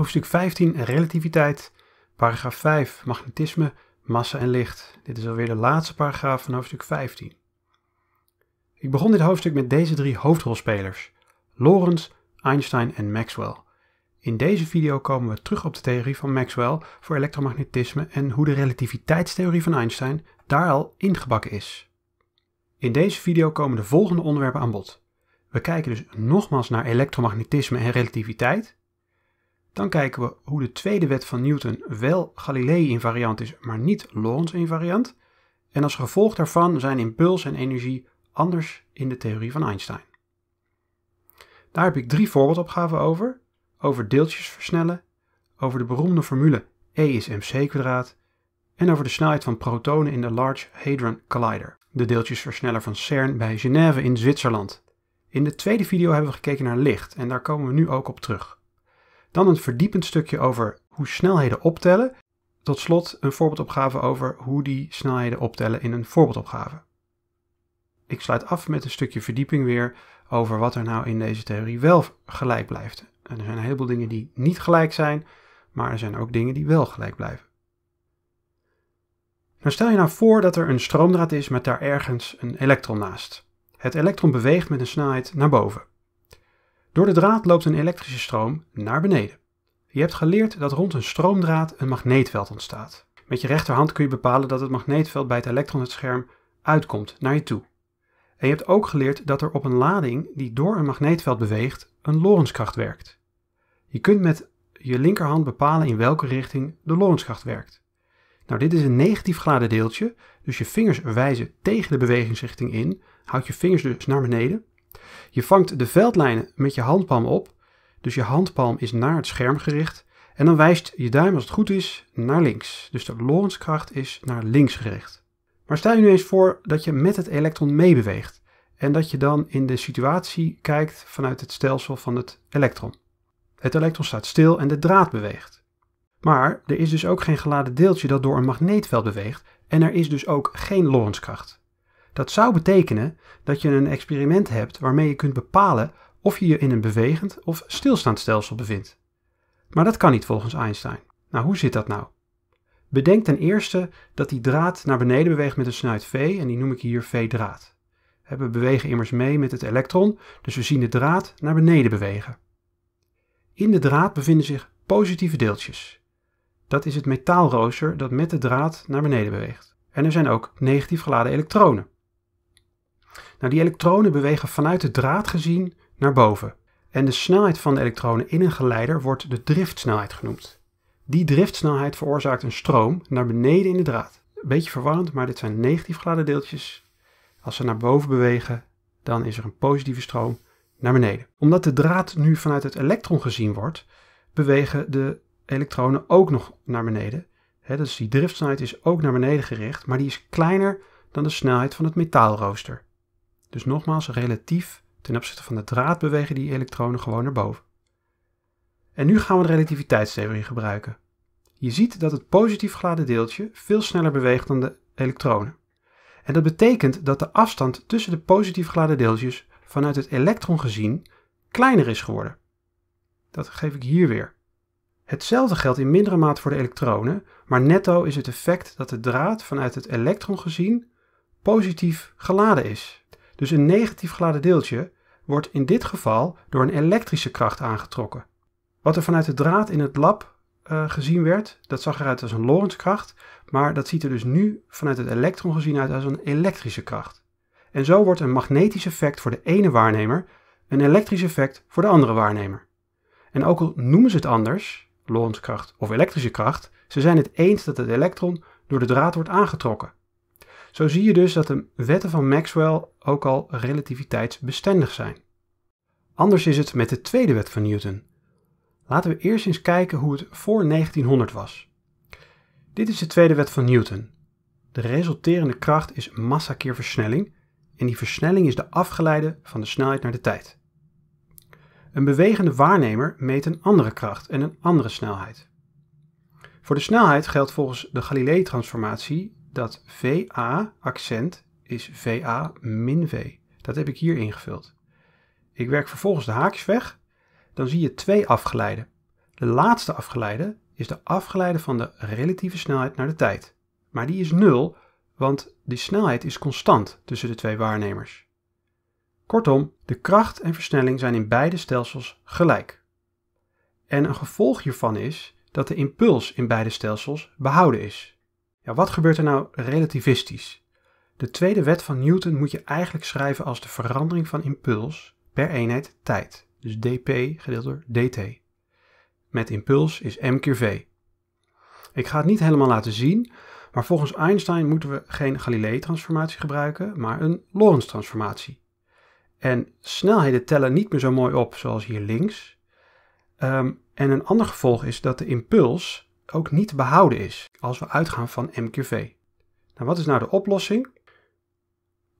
Hoofdstuk 15 Relativiteit, paragraaf 5 Magnetisme, massa en licht. Dit is alweer de laatste paragraaf van hoofdstuk 15. Ik begon dit hoofdstuk met deze drie hoofdrolspelers: Lorentz, Einstein en Maxwell. In deze video komen we terug op de theorie van Maxwell voor elektromagnetisme en hoe de relativiteitstheorie van Einstein daar al ingebakken is. In deze video komen de volgende onderwerpen aan bod. We kijken dus nogmaals naar elektromagnetisme en relativiteit, dan kijken we hoe de tweede wet van Newton wel Galilei-invariant is, maar niet Lorentz-invariant. En als gevolg daarvan zijn impuls en energie anders in de theorie van Einstein. Daar heb ik drie voorbeeldopgaven over. Over deeltjes versnellen, over de beroemde formule E is mc en over de snelheid van protonen in de Large Hadron Collider, de deeltjesversneller van CERN bij Genève in Zwitserland. In de tweede video hebben we gekeken naar licht en daar komen we nu ook op terug. Dan een verdiepend stukje over hoe snelheden optellen. Tot slot een voorbeeldopgave over hoe die snelheden optellen in een voorbeeldopgave. Ik sluit af met een stukje verdieping weer over wat er nou in deze theorie wel gelijk blijft. er zijn een heleboel dingen die niet gelijk zijn, maar er zijn ook dingen die wel gelijk blijven. Nou stel je nou voor dat er een stroomdraad is met daar ergens een elektron naast. Het elektron beweegt met een snelheid naar boven. Door de draad loopt een elektrische stroom naar beneden. Je hebt geleerd dat rond een stroomdraad een magneetveld ontstaat. Met je rechterhand kun je bepalen dat het magneetveld bij het elektron het scherm uitkomt naar je toe. En je hebt ook geleerd dat er op een lading die door een magneetveld beweegt een Lorentzkracht werkt. Je kunt met je linkerhand bepalen in welke richting de Lorentzkracht werkt. Nou, dit is een negatief geladen deeltje, dus je vingers wijzen tegen de bewegingsrichting in. Houd je vingers dus naar beneden je vangt de veldlijnen met je handpalm op, dus je handpalm is naar het scherm gericht. En dan wijst je duim, als het goed is, naar links. Dus de Lorentzkracht is naar links gericht. Maar stel je nu eens voor dat je met het elektron meebeweegt. En dat je dan in de situatie kijkt vanuit het stelsel van het elektron. Het elektron staat stil en de draad beweegt. Maar er is dus ook geen geladen deeltje dat door een magneetveld beweegt en er is dus ook geen Lorentzkracht. Dat zou betekenen dat je een experiment hebt waarmee je kunt bepalen of je je in een bewegend of stilstaand stelsel bevindt. Maar dat kan niet volgens Einstein. Nou, hoe zit dat nou? Bedenk ten eerste dat die draad naar beneden beweegt met een snuit V en die noem ik hier V-draad. We bewegen immers mee met het elektron, dus we zien de draad naar beneden bewegen. In de draad bevinden zich positieve deeltjes. Dat is het metaalrooster dat met de draad naar beneden beweegt. En er zijn ook negatief geladen elektronen. Nou, die elektronen bewegen vanuit de draad gezien naar boven. En de snelheid van de elektronen in een geleider wordt de driftsnelheid genoemd. Die driftsnelheid veroorzaakt een stroom naar beneden in de draad. Beetje verwarrend, maar dit zijn negatief geladen deeltjes. Als ze naar boven bewegen, dan is er een positieve stroom naar beneden. Omdat de draad nu vanuit het elektron gezien wordt, bewegen de elektronen ook nog naar beneden. He, dus die driftsnelheid is ook naar beneden gericht, maar die is kleiner dan de snelheid van het metaalrooster. Dus nogmaals relatief ten opzichte van de draad bewegen die elektronen gewoon naar boven. En nu gaan we de relativiteitstheorie gebruiken. Je ziet dat het positief geladen deeltje veel sneller beweegt dan de elektronen. En dat betekent dat de afstand tussen de positief geladen deeltjes vanuit het elektron gezien kleiner is geworden. Dat geef ik hier weer. Hetzelfde geldt in mindere mate voor de elektronen, maar netto is het effect dat de draad vanuit het elektron gezien positief geladen is. Dus een negatief geladen deeltje wordt in dit geval door een elektrische kracht aangetrokken. Wat er vanuit de draad in het lab eh, gezien werd, dat zag eruit als een Lorentzkracht, maar dat ziet er dus nu vanuit het elektron gezien uit als een elektrische kracht. En zo wordt een magnetisch effect voor de ene waarnemer een elektrisch effect voor de andere waarnemer. En ook al noemen ze het anders, Lorentzkracht of elektrische kracht, ze zijn het eens dat het elektron door de draad wordt aangetrokken. Zo zie je dus dat de wetten van Maxwell ook al relativiteitsbestendig zijn. Anders is het met de tweede wet van Newton. Laten we eerst eens kijken hoe het voor 1900 was. Dit is de tweede wet van Newton. De resulterende kracht is massa keer versnelling en die versnelling is de afgeleide van de snelheid naar de tijd. Een bewegende waarnemer meet een andere kracht en een andere snelheid. Voor de snelheid geldt volgens de Galilei-transformatie dat VA accent is VA min V. Dat heb ik hier ingevuld. Ik werk vervolgens de haakjes weg. Dan zie je twee afgeleiden. De laatste afgeleide is de afgeleide van de relatieve snelheid naar de tijd. Maar die is 0, want die snelheid is constant tussen de twee waarnemers. Kortom, de kracht en versnelling zijn in beide stelsels gelijk. En een gevolg hiervan is dat de impuls in beide stelsels behouden is. Ja, wat gebeurt er nou relativistisch? De tweede wet van Newton moet je eigenlijk schrijven als de verandering van impuls per eenheid tijd. Dus dp gedeeld door dt. Met impuls is m keer v. Ik ga het niet helemaal laten zien, maar volgens Einstein moeten we geen Galilei-transformatie gebruiken, maar een Lorentz-transformatie. En snelheden tellen niet meer zo mooi op zoals hier links. Ehm, en een ander gevolg is dat de impuls ook niet behouden is als we uitgaan van MQV. Nou, wat is nou de oplossing?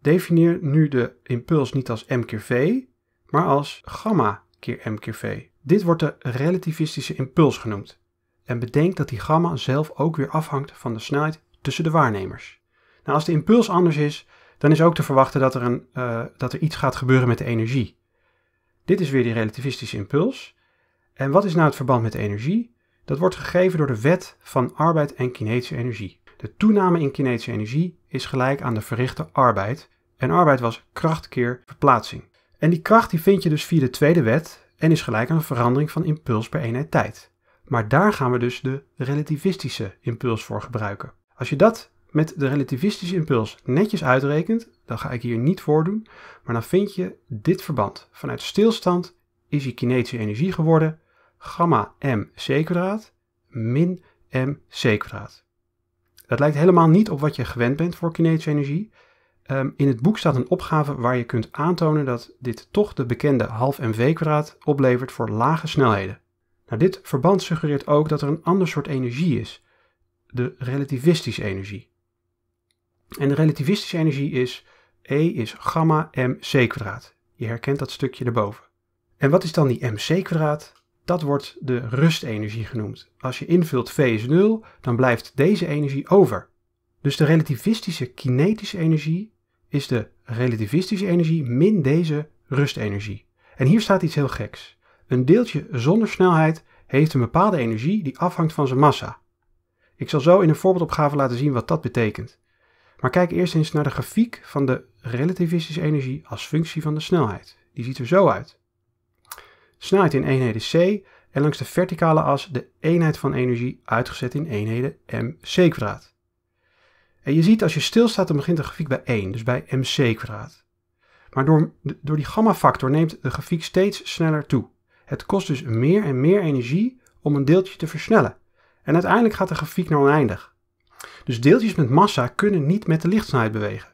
Defineer nu de impuls niet als MQV, maar als gamma keer MQV. Dit wordt de relativistische impuls genoemd. En bedenk dat die gamma zelf ook weer afhangt van de snelheid tussen de waarnemers. Nou, als de impuls anders is, dan is ook te verwachten dat er, een, eh, dat er iets gaat gebeuren met de energie. Dit is weer die relativistische impuls. En wat is nou het verband met de energie? Dat wordt gegeven door de wet van arbeid en kinetische energie. De toename in kinetische energie is gelijk aan de verrichte arbeid. En arbeid was kracht keer verplaatsing. En die kracht die vind je dus via de tweede wet en is gelijk aan een verandering van impuls per eenheid tijd. Maar daar gaan we dus de relativistische impuls voor gebruiken. Als je dat met de relativistische impuls netjes uitrekent, dan ga ik hier niet voordoen, maar dan vind je dit verband. Vanuit stilstand is je kinetische energie geworden gamma mc kwadraat min mc kwadraat. Dat lijkt helemaal niet op wat je gewend bent voor kinetische energie. Ehm, in het boek staat een opgave waar je kunt aantonen dat dit toch de bekende half mv kwadraat oplevert voor lage snelheden. Nou, dit verband suggereert ook dat er een ander soort energie is, de relativistische energie. En de relativistische energie is E is gamma mc kwadraat. Je herkent dat stukje erboven. En wat is dan die mc kwadraat? Dat wordt de rustenergie genoemd. Als je invult V is 0, dan blijft deze energie over. Dus de relativistische kinetische energie is de relativistische energie min deze rustenergie. En hier staat iets heel geks. Een deeltje zonder snelheid heeft een bepaalde energie die afhangt van zijn massa. Ik zal zo in een voorbeeldopgave laten zien wat dat betekent. Maar kijk eerst eens naar de grafiek van de relativistische energie als functie van de snelheid. Die ziet er zo uit snelheid in eenheden c en langs de verticale as de eenheid van energie uitgezet in eenheden mc kwadraat. En je ziet als je stilstaat dan begint de grafiek bij 1, dus bij mc kwadraat. Maar door, door die gamma-factor neemt de grafiek steeds sneller toe. Het kost dus meer en meer energie om een deeltje te versnellen. En uiteindelijk gaat de grafiek naar nou oneindig. Dus deeltjes met massa kunnen niet met de lichtsnelheid bewegen.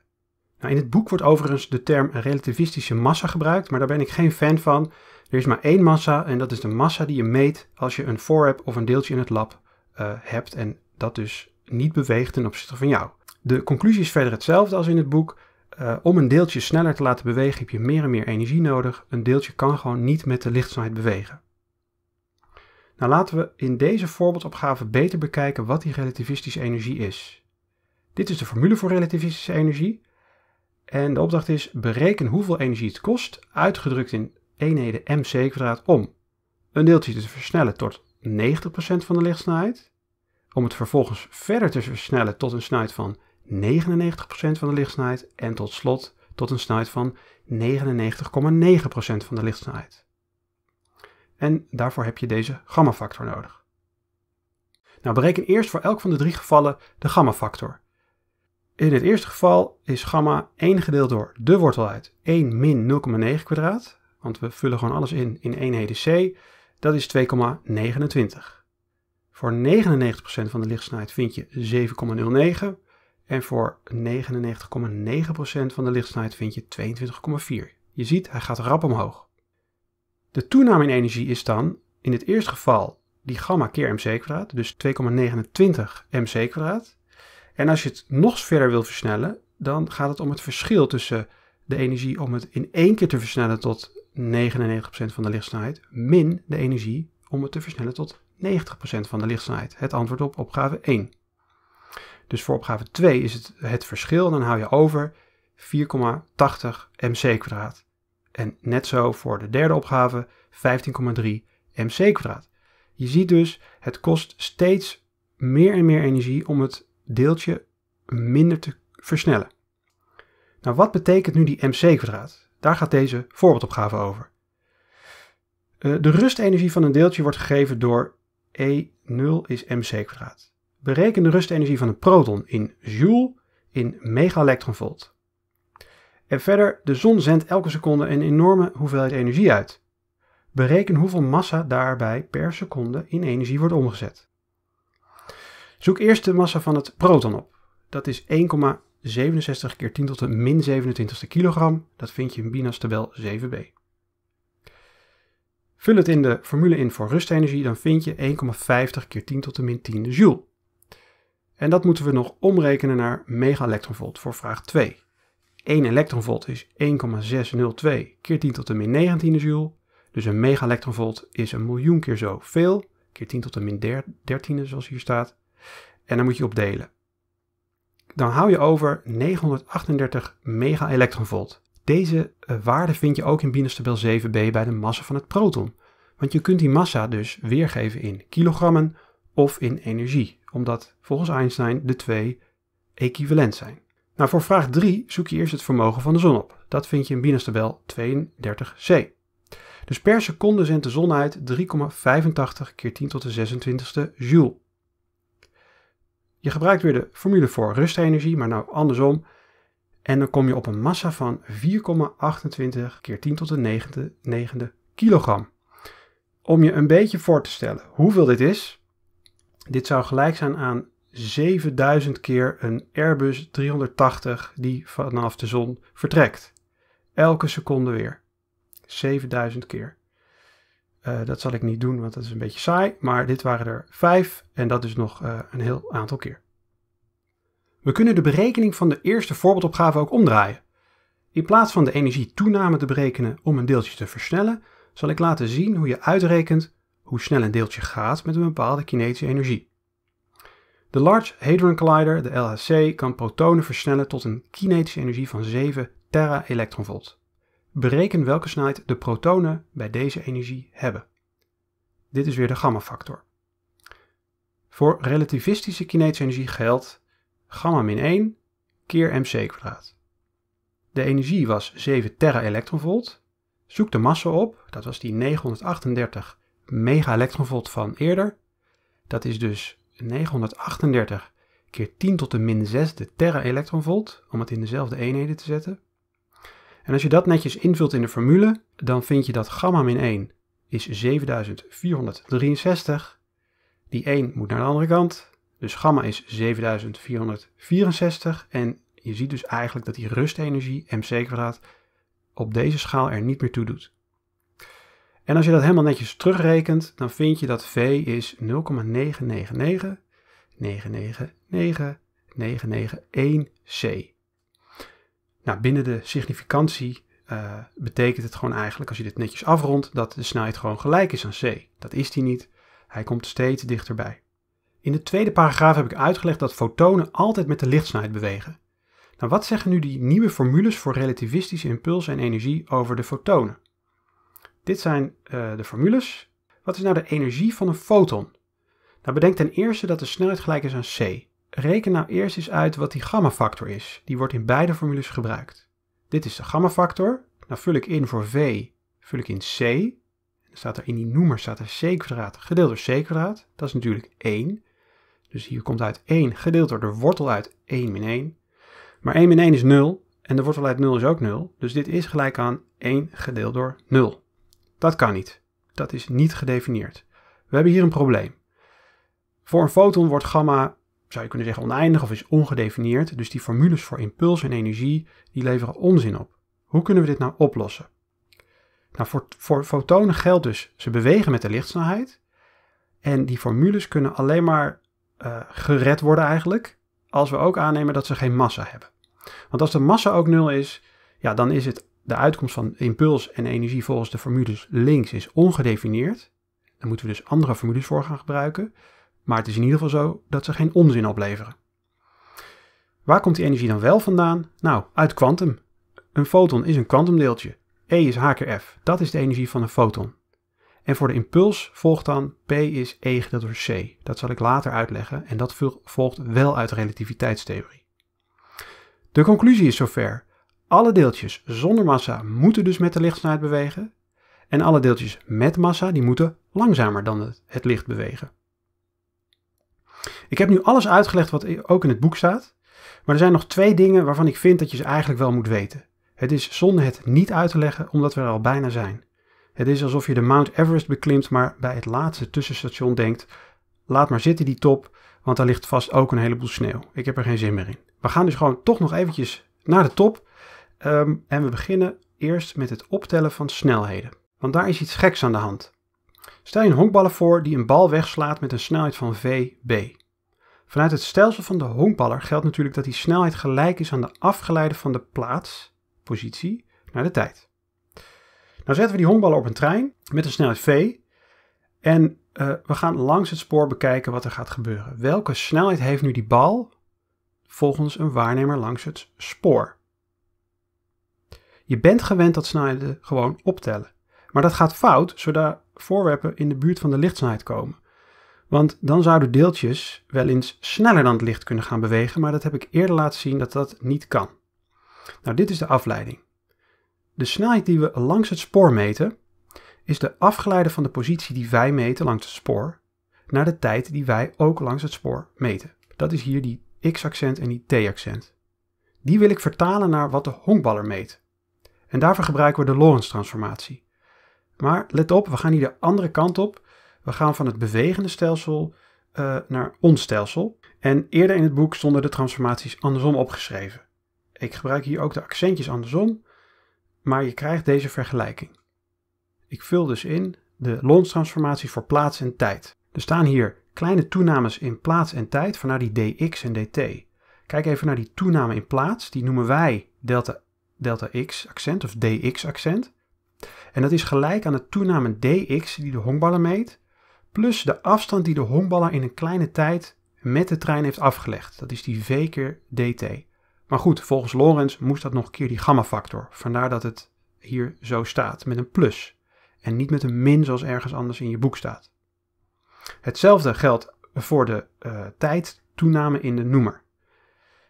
Nou, in het boek wordt overigens de term relativistische massa gebruikt, maar daar ben ik geen fan van, er is maar één massa en dat is de massa die je meet als je een voorwerp of een deeltje in het lab eh, hebt en dat dus niet beweegt ten opzichte van jou. De conclusie is verder hetzelfde als in het boek. Eh, om een deeltje sneller te laten bewegen heb je meer en meer energie nodig. Een deeltje kan gewoon niet met de lichtsnelheid bewegen. Nou laten we in deze voorbeeldopgave beter bekijken wat die relativistische energie is. Dit is de formule voor relativistische energie. En de opdracht is bereken hoeveel energie het kost, uitgedrukt in eenheden mc om een deeltje te versnellen tot 90% van de lichtsnelheid, om het vervolgens verder te versnellen tot een snelheid van 99% van de lichtsnelheid en tot slot tot een snelheid van 99,9% van de lichtsnelheid. En daarvoor heb je deze gammafactor nodig. Nou, bereken eerst voor elk van de drie gevallen de gammafactor. In het eerste geval is gamma 1 gedeeld door de wortel uit 1 min 0,9 kwadraat want we vullen gewoon alles in in eenheden C, dat is 2,29. Voor 99% van de lichtsnelheid vind je 7,09 en voor 99,9% van de lichtsnelheid vind je 22,4. Je ziet, hij gaat rap omhoog. De toename in energie is dan in het eerste geval die gamma keer mc kwadraat, dus 2,29 mc kwadraat. En als je het nog verder wil versnellen, dan gaat het om het verschil tussen de energie om het in één keer te versnellen tot 99% van de lichtsnelheid min de energie om het te versnellen tot 90% van de lichtsnelheid. Het antwoord op opgave 1. Dus voor opgave 2 is het het verschil, dan hou je over 4,80 mc En net zo voor de derde opgave 15,3 mc Je ziet dus, het kost steeds meer en meer energie om het deeltje minder te versnellen. Nou, wat betekent nu die mc daar gaat deze voorbeeldopgave over. Eh, de rustenergie van een deeltje wordt gegeven door E0 is mc Bereken de rustenergie van een proton in joule in megaelektronvolt. En verder, de zon zendt elke seconde een enorme hoeveelheid energie uit. Bereken hoeveel massa daarbij per seconde in energie wordt omgezet. Zoek eerst de massa van het proton op. Dat is 1,2 67 keer 10 tot de min 27ste kilogram. Dat vind je in Binas tabel 7b. Vul het in de formule in voor rustenergie, dan vind je 1,50 keer 10 tot de min 10 joule. En dat moeten we nog omrekenen naar mega voor vraag 2. 1 elektronvolt is 1,602 keer 10 tot de min 19 joule. Dus een mega is een miljoen keer zoveel, keer 10 tot de min 13 zoals hier staat. En dan moet je opdelen dan hou je over 938 mega Deze eh, waarde vind je ook in tabel 7b bij de massa van het proton. Want je kunt die massa dus weergeven in kilogrammen of in energie, omdat volgens Einstein de twee equivalent zijn. Nou, voor vraag 3 zoek je eerst het vermogen van de zon op. Dat vind je in tabel 32c. Dus per seconde zendt de zon uit 3,85 keer 10 tot de 26e joule. Je gebruikt weer de formule voor rustenergie, maar nou andersom. En dan kom je op een massa van 4,28 keer 10 tot de 9e kilogram. Om je een beetje voor te stellen hoeveel dit is. Dit zou gelijk zijn aan 7000 keer een Airbus 380 die vanaf de zon vertrekt. Elke seconde weer. 7000 keer. Eh, dat zal ik niet doen, want dat is een beetje saai. Maar dit waren er vijf en dat is nog eh, een heel aantal keer. We kunnen de berekening van de eerste voorbeeldopgave ook omdraaien. In plaats van de energietoename te berekenen om een deeltje te versnellen, zal ik laten zien hoe je uitrekent hoe snel een deeltje gaat met een bepaalde kinetische energie. De Large Hadron Collider, de LHC, kan protonen versnellen tot een kinetische energie van 7 tera elektronvolt Bereken welke snelheid de protonen bij deze energie hebben. Dit is weer de gamma-factor. Voor relativistische kinetische energie geldt gamma min 1 keer mc kwadraat. De energie was 7 tera-elektronvolt. Zoek de massa op, dat was die 938 mega elektronvolt van eerder. Dat is dus 938 keer 10 tot de min 6 de tera-elektronvolt om het in dezelfde eenheden te zetten. En als je dat netjes invult in de formule, dan vind je dat gamma min 1 is 7463. Die 1 moet naar de andere kant. Dus gamma is 7464. En je ziet dus eigenlijk dat die rustenergie, mc kwadraat, op deze schaal er niet meer toe doet. En als je dat helemaal netjes terugrekent, dan vind je dat V is 0,999 C. Nou, binnen de significantie eh, betekent het gewoon eigenlijk, als je dit netjes afrondt, dat de snelheid gewoon gelijk is aan c. Dat is die niet. Hij komt steeds dichterbij. In de tweede paragraaf heb ik uitgelegd dat fotonen altijd met de lichtsnelheid bewegen. Nou, wat zeggen nu die nieuwe formules voor relativistische impulsen en energie over de fotonen? Dit zijn eh, de formules. Wat is nou de energie van een foton? Nou, bedenk ten eerste dat de snelheid gelijk is aan c. Reken nou eerst eens uit wat die gammafactor is. Die wordt in beide formules gebruikt. Dit is de gammafactor. Nou vul ik in voor V, vul ik in C. Dan staat er in die noemer staat er C kwadraat gedeeld door C kwadraat. Dat is natuurlijk 1. Dus hier komt uit 1 gedeeld door de wortel uit 1 min 1. Maar 1 min 1 is 0 en de wortel uit 0 is ook 0. Dus dit is gelijk aan 1 gedeeld door 0. Dat kan niet. Dat is niet gedefinieerd. We hebben hier een probleem. Voor een foton wordt gamma zou je kunnen zeggen, oneindig of is ongedefinieerd. Dus die formules voor impuls en energie, die leveren onzin op. Hoe kunnen we dit nou oplossen? Nou, voor, voor fotonen geldt dus, ze bewegen met de lichtsnelheid. En die formules kunnen alleen maar eh, gered worden eigenlijk, als we ook aannemen dat ze geen massa hebben. Want als de massa ook nul is, ja, dan is het de uitkomst van impuls en energie volgens de formules links is ongedefinieerd. Dan moeten we dus andere formules voor gaan gebruiken maar het is in ieder geval zo dat ze geen onzin opleveren. Waar komt die energie dan wel vandaan? Nou, uit kwantum. Een foton is een kwantumdeeltje. E is H keer F. Dat is de energie van een foton. En voor de impuls volgt dan P is E gedeeld door C. Dat zal ik later uitleggen en dat volgt wel uit de relativiteitstheorie. De conclusie is zover. Alle deeltjes zonder massa moeten dus met de lichtsnelheid bewegen. En alle deeltjes met massa die moeten langzamer dan het licht bewegen. Ik heb nu alles uitgelegd wat ook in het boek staat. Maar er zijn nog twee dingen waarvan ik vind dat je ze eigenlijk wel moet weten. Het is zonder het niet uit te leggen, omdat we er al bijna zijn. Het is alsof je de Mount Everest beklimt, maar bij het laatste tussenstation denkt: laat maar zitten die top, want daar ligt vast ook een heleboel sneeuw. Ik heb er geen zin meer in. We gaan dus gewoon toch nog eventjes naar de top. Ehm, en we beginnen eerst met het optellen van snelheden. Want daar is iets geks aan de hand. Stel je een honkballer voor die een bal wegslaat met een snelheid van VB. Vanuit het stelsel van de honkballer geldt natuurlijk dat die snelheid gelijk is aan de afgeleide van de plaats, positie, naar de tijd. Nou zetten we die honkballer op een trein met een snelheid V en eh, we gaan langs het spoor bekijken wat er gaat gebeuren. Welke snelheid heeft nu die bal volgens een waarnemer langs het spoor? Je bent gewend dat snelheden gewoon optellen. Maar dat gaat fout zodra voorwerpen in de buurt van de lichtsnelheid komen. Want dan zouden deeltjes wel eens sneller dan het licht kunnen gaan bewegen, maar dat heb ik eerder laten zien dat dat niet kan. Nou, dit is de afleiding. De snelheid die we langs het spoor meten, is de afgeleide van de positie die wij meten langs het spoor naar de tijd die wij ook langs het spoor meten. Dat is hier die x-accent en die t-accent. Die wil ik vertalen naar wat de honkballer meet. En daarvoor gebruiken we de Lorentz-transformatie. Maar let op, we gaan hier de andere kant op. We gaan van het bewegende stelsel eh, naar ons stelsel. En eerder in het boek stonden de transformaties andersom opgeschreven. Ik gebruik hier ook de accentjes andersom, maar je krijgt deze vergelijking. Ik vul dus in de lons-transformaties voor plaats en tijd. Er staan hier kleine toenames in plaats en tijd, vanuit die dx en dt. Kijk even naar die toename in plaats, die noemen wij delta, delta x accent of dx accent. En dat is gelijk aan de toename dx die de honkballer meet, plus de afstand die de honkballer in een kleine tijd met de trein heeft afgelegd. Dat is die v keer dt. Maar goed, volgens Lorentz moest dat nog een keer die gamma-factor. Vandaar dat het hier zo staat, met een plus. En niet met een min zoals ergens anders in je boek staat. Hetzelfde geldt voor de tijd eh, tijdtoename in de noemer.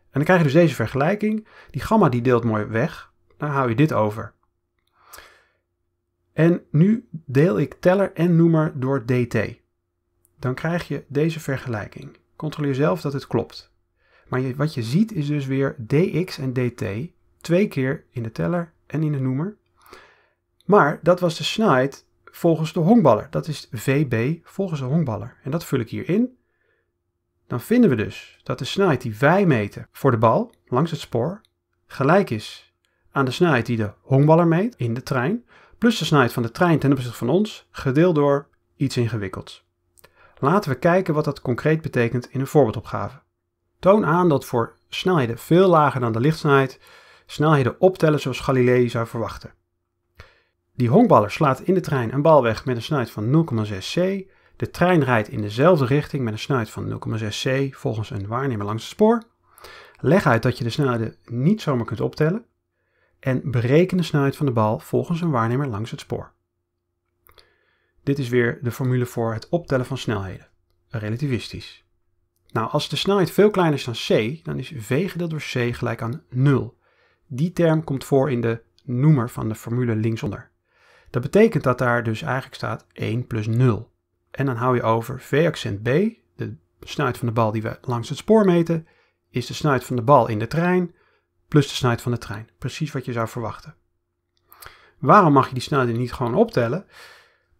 En dan krijg je dus deze vergelijking. Die gamma die deelt mooi weg. Dan hou je dit over. En nu deel ik teller en noemer door dt. Dan krijg je deze vergelijking. Controleer zelf dat het klopt. Maar wat je ziet is dus weer dx en dt twee keer in de teller en in de noemer. Maar dat was de snijd volgens de hongballer. Dat is vb volgens de hongballer. En dat vul ik hier in. Dan vinden we dus dat de snelheid die wij meten voor de bal langs het spoor gelijk is aan de snelheid die de hongballer meet in de trein plus de snelheid van de trein ten opzichte van ons, gedeeld door iets ingewikkelds. Laten we kijken wat dat concreet betekent in een voorbeeldopgave. Toon aan dat voor snelheden veel lager dan de lichtsnelheid snelheden optellen zoals Galilei zou verwachten. Die honkballer slaat in de trein een bal weg met een snelheid van 0,6 c. De trein rijdt in dezelfde richting met een snelheid van 0,6 c volgens een waarnemer langs het spoor. Leg uit dat je de snelheden niet zomaar kunt optellen en bereken de snelheid van de bal volgens een waarnemer langs het spoor. Dit is weer de formule voor het optellen van snelheden, relativistisch. Nou, als de snelheid veel kleiner is dan c, dan is v gedeeld door c gelijk aan 0. Die term komt voor in de noemer van de formule linksonder. Dat betekent dat daar dus eigenlijk staat 1 plus 0. En dan hou je over v accent b, de snelheid van de bal die we langs het spoor meten, is de snelheid van de bal in de trein plus de snelheid van de trein. Precies wat je zou verwachten. Waarom mag je die snelheden niet gewoon optellen?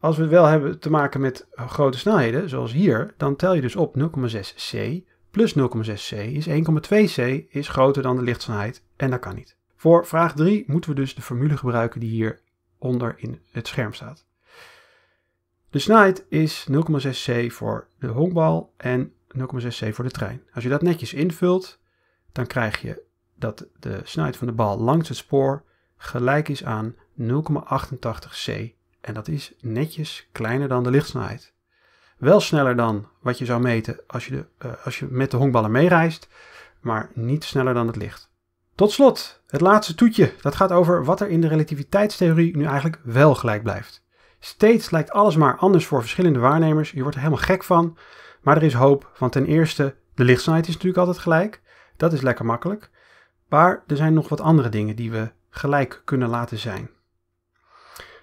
Als we het wel hebben te maken met grote snelheden, zoals hier, dan tel je dus op 0,6c plus 0,6c is 1,2c is groter dan de lichtsnelheid en dat kan niet. Voor vraag 3 moeten we dus de formule gebruiken die hieronder in het scherm staat. De snelheid is 0,6c voor de honkbal en 0,6c voor de trein. Als je dat netjes invult, dan krijg je dat de snelheid van de bal langs het spoor gelijk is aan 0,88 c. En dat is netjes kleiner dan de lichtsnelheid. Wel sneller dan wat je zou meten als je, de, eh, als je met de honkballen meereist, maar niet sneller dan het licht. Tot slot, het laatste toetje. Dat gaat over wat er in de relativiteitstheorie nu eigenlijk wel gelijk blijft. Steeds lijkt alles maar anders voor verschillende waarnemers. Je wordt er helemaal gek van. Maar er is hoop, want ten eerste, de lichtsnelheid is natuurlijk altijd gelijk. Dat is lekker makkelijk. Maar er zijn nog wat andere dingen die we gelijk kunnen laten zijn.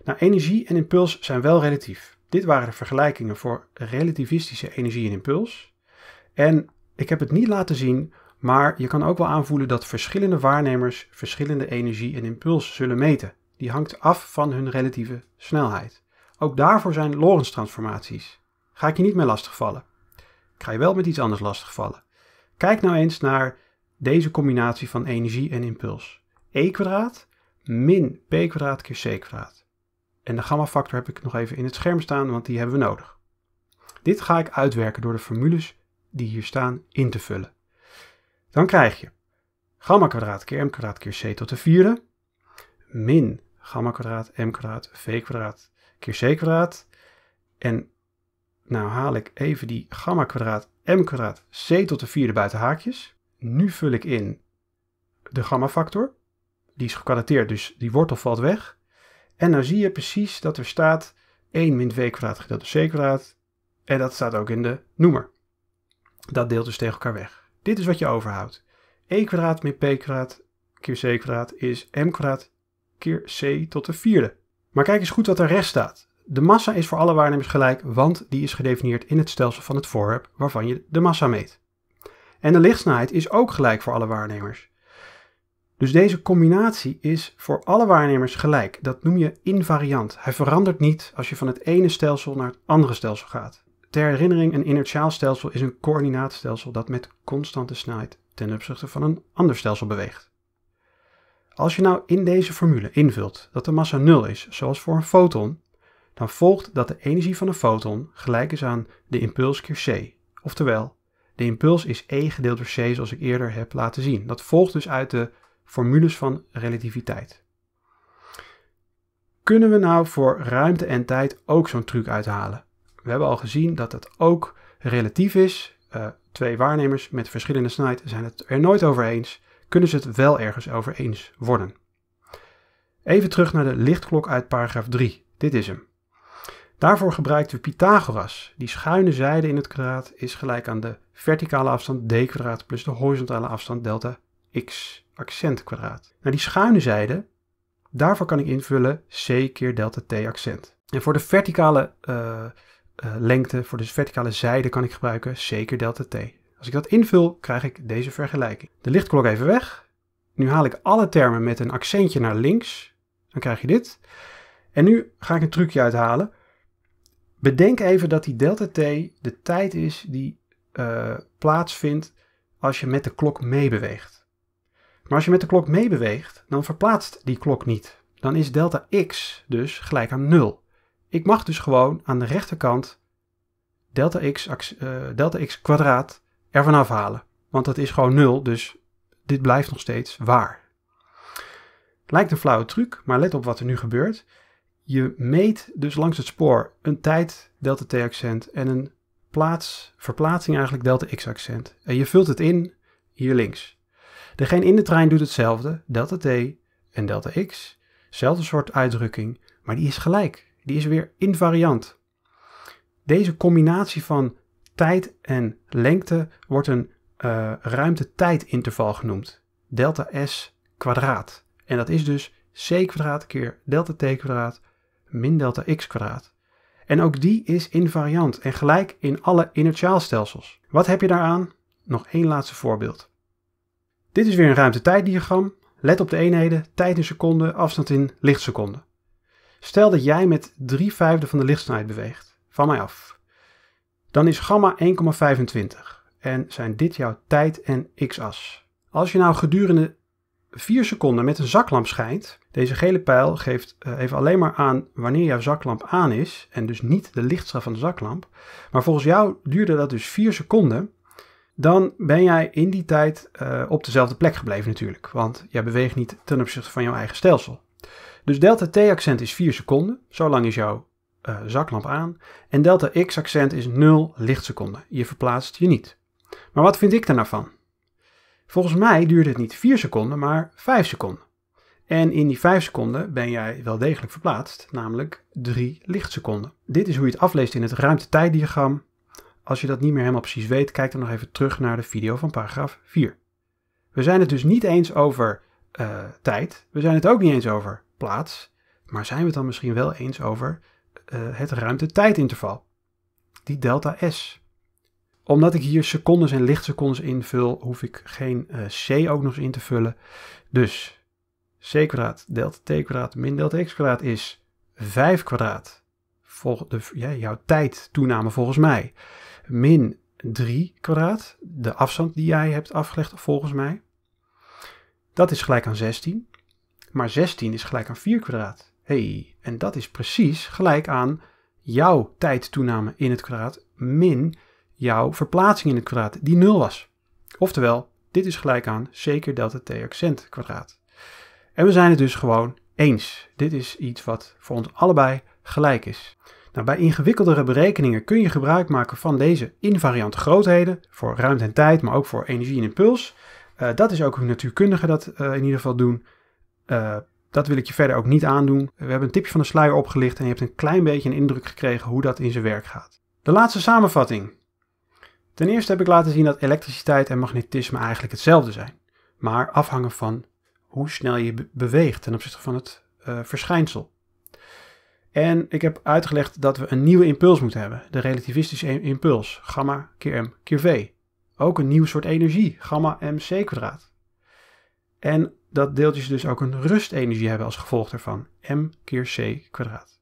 Nou, energie en impuls zijn wel relatief. Dit waren de vergelijkingen voor relativistische energie en impuls. En ik heb het niet laten zien, maar je kan ook wel aanvoelen dat verschillende waarnemers verschillende energie en impuls zullen meten. Die hangt af van hun relatieve snelheid. Ook daarvoor zijn Lorentz-transformaties. Ga ik je niet mee lastigvallen. Ik ga je wel met iets anders lastigvallen. Kijk nou eens naar deze combinatie van energie en impuls. E kwadraat min P kwadraat keer C kwadraat. En de gamma factor heb ik nog even in het scherm staan, want die hebben we nodig. Dit ga ik uitwerken door de formules die hier staan in te vullen. Dan krijg je gamma kwadraat keer m kwadraat keer c tot de vierde min gamma kwadraat m kwadraat v kwadraat keer c kwadraat. En nou haal ik even die gamma kwadraat m kwadraat c tot de vierde buiten haakjes nu vul ik in de gammafactor. Die is gekwadrateerd, dus die wortel valt weg. En dan zie je precies dat er staat 1 min v kwadraat gedeeld door c kwadraat. En dat staat ook in de noemer. Dat deelt dus tegen elkaar weg. Dit is wat je overhoudt. e kwadraat min p kwadraat keer c kwadraat is m kwadraat keer c tot de vierde. Maar kijk eens goed wat er rechts staat. De massa is voor alle waarnemers gelijk, want die is gedefinieerd in het stelsel van het voorwerp waarvan je de massa meet. En de lichtsnelheid is ook gelijk voor alle waarnemers. Dus deze combinatie is voor alle waarnemers gelijk. Dat noem je invariant. Hij verandert niet als je van het ene stelsel naar het andere stelsel gaat. Ter herinnering, een inertiaal stelsel is een coördinaatstelsel dat met constante snelheid ten opzichte van een ander stelsel beweegt. Als je nou in deze formule invult dat de massa 0 is, zoals voor een foton, dan volgt dat de energie van een foton gelijk is aan de impuls keer c, oftewel de impuls is E gedeeld door C, zoals ik eerder heb laten zien. Dat volgt dus uit de formules van relativiteit. Kunnen we nou voor ruimte en tijd ook zo'n truc uithalen? We hebben al gezien dat het ook relatief is. Eh, twee waarnemers met verschillende snijden zijn het er nooit over eens. Kunnen ze het wel ergens over eens worden? Even terug naar de lichtklok uit paragraaf 3. Dit is hem. Daarvoor gebruikten we Pythagoras. Die schuine zijde in het kwadraat is gelijk aan de verticale afstand d kwadraat plus de horizontale afstand delta x accent kwadraat. Nou, die schuine zijde, daarvoor kan ik invullen c keer delta t accent. En voor de verticale eh, eh, lengte, voor de verticale zijde, kan ik gebruiken c keer delta t. Als ik dat invul, krijg ik deze vergelijking. De lichtklok even weg. Nu haal ik alle termen met een accentje naar links. Dan krijg je dit. En nu ga ik een trucje uithalen. Bedenk even dat die delta t de tijd is die eh, plaatsvindt als je met de klok meebeweegt. Maar als je met de klok meebeweegt, dan verplaatst die klok niet. Dan is delta x dus gelijk aan 0. Ik mag dus gewoon aan de rechterkant delta x, uh, delta x kwadraat ervan afhalen. Want dat is gewoon 0, dus dit blijft nog steeds waar. Lijkt een flauwe truc, maar let op wat er nu gebeurt. Je meet dus langs het spoor een tijd delta t-accent en een plaats, verplaatsing eigenlijk delta x-accent. En je vult het in hier links. Degene in de trein doet hetzelfde, delta t en delta x. Zelfde soort uitdrukking, maar die is gelijk. Die is weer invariant. Deze combinatie van tijd en lengte wordt een uh, ruimte-tijdinterval genoemd. Delta s kwadraat. En dat is dus c kwadraat keer delta t kwadraat min delta x kwadraat. En ook die is invariant en gelijk in alle inertiaalstelsels. Wat heb je daaraan? Nog één laatste voorbeeld. Dit is weer een ruimtetijddiagram. Let op de eenheden tijd in seconden, afstand in lichtseconden. Stel dat jij met 3 vijfde van de lichtsnelheid beweegt, van mij af. Dan is gamma 1,25 en zijn dit jouw tijd en x-as. Als je nou gedurende 4 seconden met een zaklamp schijnt. Deze gele pijl geeft eh, even alleen maar aan wanneer jouw zaklamp aan is en dus niet de lichtstraal van de zaklamp. Maar volgens jou duurde dat dus 4 seconden. Dan ben jij in die tijd eh, op dezelfde plek gebleven natuurlijk, want jij beweegt niet ten opzichte van jouw eigen stelsel. Dus delta t-accent is 4 seconden, zo lang is jouw eh, zaklamp aan. En delta x-accent is 0 lichtseconden. Je verplaatst je niet. Maar wat vind ik daar nou van? Volgens mij duurde het niet 4 seconden, maar 5 seconden. En in die 5 seconden ben jij wel degelijk verplaatst, namelijk 3 lichtseconden. Dit is hoe je het afleest in het ruimtetijddiagram. Als je dat niet meer helemaal precies weet, kijk dan nog even terug naar de video van paragraaf 4. We zijn het dus niet eens over eh, tijd, we zijn het ook niet eens over plaats, maar zijn we het dan misschien wel eens over eh, het ruimtetijdinterval, die delta S omdat ik hier secondes en lichtsecondes invul, hoef ik geen eh, c ook nog eens in te vullen. Dus c kwadraat delta t kwadraat min delta x kwadraat is 5 kwadraat. Volg de, ja, jouw tijd toename volgens mij. Min 3 kwadraat, de afstand die jij hebt afgelegd volgens mij. Dat is gelijk aan 16. Maar 16 is gelijk aan 4 kwadraat. hey, en dat is precies gelijk aan jouw tijdtoename in het kwadraat min jouw verplaatsing in het kwadraat, die nul was. Oftewel, dit is gelijk aan zeker delta t accent kwadraat. En we zijn het dus gewoon eens. Dit is iets wat voor ons allebei gelijk is. Nou, bij ingewikkeldere berekeningen kun je gebruik maken van deze invariante grootheden voor ruimte en tijd, maar ook voor energie en impuls. Eh, dat is ook hoe natuurkundigen dat eh, in ieder geval doen. Eh, dat wil ik je verder ook niet aandoen. We hebben een tipje van de sluier opgelicht en je hebt een klein beetje een indruk gekregen hoe dat in zijn werk gaat. De laatste samenvatting. Ten eerste heb ik laten zien dat elektriciteit en magnetisme eigenlijk hetzelfde zijn, maar afhangen van hoe snel je beweegt ten opzichte van het eh, verschijnsel. En ik heb uitgelegd dat we een nieuwe impuls moeten hebben, de relativistische impuls, gamma keer m keer v. Ook een nieuw soort energie, gamma mc kwadraat. En dat deeltjes dus ook een rustenergie hebben als gevolg daarvan, m keer c kwadraat.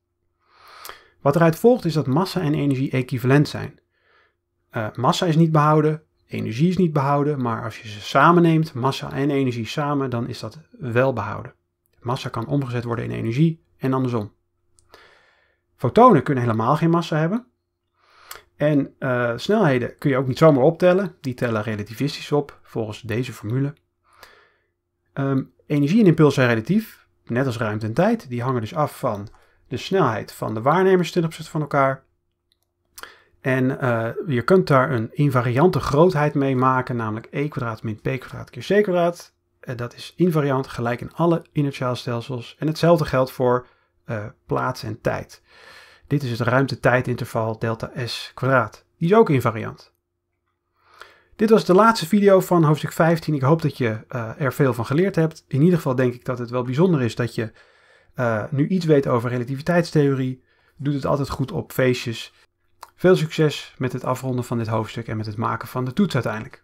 Wat eruit volgt is dat massa en energie equivalent zijn. Eh, massa is niet behouden, energie is niet behouden, maar als je ze samen neemt, massa en energie samen, dan is dat wel behouden. Massa kan omgezet worden in energie en andersom. Fotonen kunnen helemaal geen massa hebben. En eh, snelheden kun je ook niet zomaar optellen. Die tellen relativistisch op, volgens deze formule. Ehm, energie en impuls zijn relatief, net als ruimte en tijd. Die hangen dus af van de snelheid van de waarnemers ten opzichte van elkaar. En eh, je kunt daar een invariante grootheid mee maken, namelijk e kwadraat min p kwadraat keer c kwadraat. Eh, dat is invariant gelijk in alle inertiaalstelsels. En hetzelfde geldt voor eh, plaats en tijd. Dit is het ruimte-tijdinterval delta s kwadraat. Die is ook invariant. Dit was de laatste video van hoofdstuk 15. Ik hoop dat je er veel van geleerd hebt. In ieder geval denk ik dat het wel bijzonder is dat je nu iets weet over relativiteitstheorie. Doet het altijd goed op feestjes. Veel succes met het afronden van dit hoofdstuk en met het maken van de toets uiteindelijk.